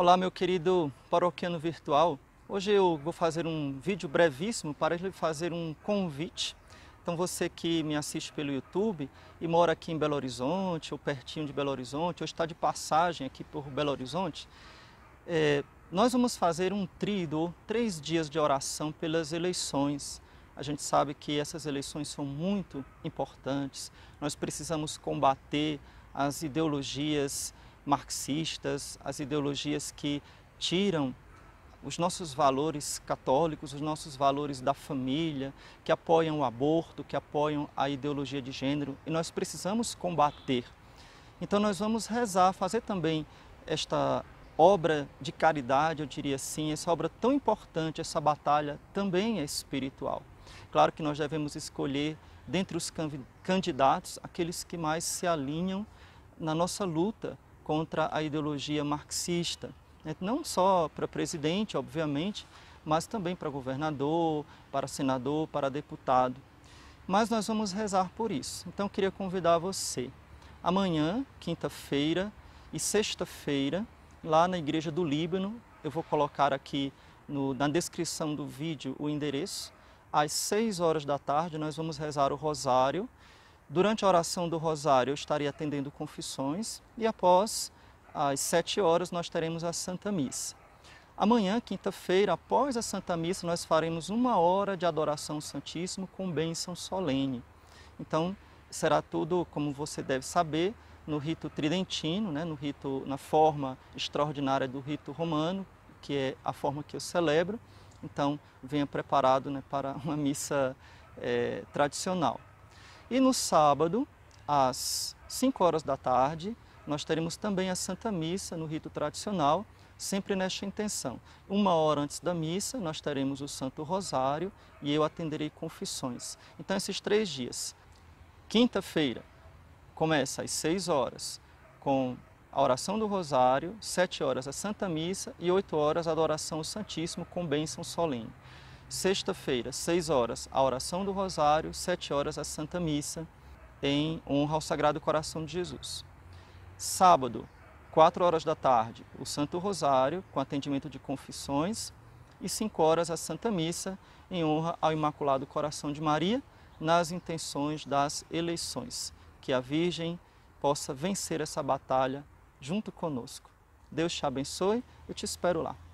Olá, meu querido paroquiano virtual. Hoje eu vou fazer um vídeo brevíssimo para lhe fazer um convite. Então, você que me assiste pelo YouTube e mora aqui em Belo Horizonte ou pertinho de Belo Horizonte, ou está de passagem aqui por Belo Horizonte, é, nós vamos fazer um tríduo, três dias de oração pelas eleições. A gente sabe que essas eleições são muito importantes. Nós precisamos combater as ideologias marxistas, as ideologias que tiram os nossos valores católicos, os nossos valores da família, que apoiam o aborto, que apoiam a ideologia de gênero, e nós precisamos combater. Então nós vamos rezar, fazer também esta obra de caridade, eu diria assim, essa obra tão importante, essa batalha também é espiritual. Claro que nós devemos escolher dentre os candidatos aqueles que mais se alinham na nossa luta contra a ideologia marxista, né? não só para presidente, obviamente, mas também para governador, para senador, para deputado. Mas nós vamos rezar por isso. Então queria convidar você amanhã, quinta-feira e sexta-feira, lá na Igreja do Líbano, eu vou colocar aqui no, na descrição do vídeo o endereço. Às seis horas da tarde nós vamos rezar o rosário Durante a oração do Rosário, eu estarei atendendo confissões e após as sete horas nós teremos a Santa Missa. Amanhã, quinta-feira, após a Santa Missa, nós faremos uma hora de adoração Santíssimo com bênção solene. Então, será tudo, como você deve saber, no rito tridentino, né, no rito, na forma extraordinária do rito romano, que é a forma que eu celebro. Então, venha preparado né, para uma missa é, tradicional. E no sábado, às 5 horas da tarde, nós teremos também a Santa Missa no rito tradicional, sempre nesta intenção. Uma hora antes da missa, nós teremos o Santo Rosário e eu atenderei confissões. Então, esses três dias. Quinta-feira começa às 6 horas com a oração do Rosário, 7 horas a Santa Missa e 8 horas a adoração ao Santíssimo com bênção solene. Sexta-feira, 6 horas, a oração do Rosário, 7 horas, a Santa Missa, em honra ao Sagrado Coração de Jesus. Sábado, 4 horas da tarde, o Santo Rosário, com atendimento de confissões, e 5 horas, a Santa Missa, em honra ao Imaculado Coração de Maria, nas intenções das eleições. Que a Virgem possa vencer essa batalha junto conosco. Deus te abençoe, eu te espero lá.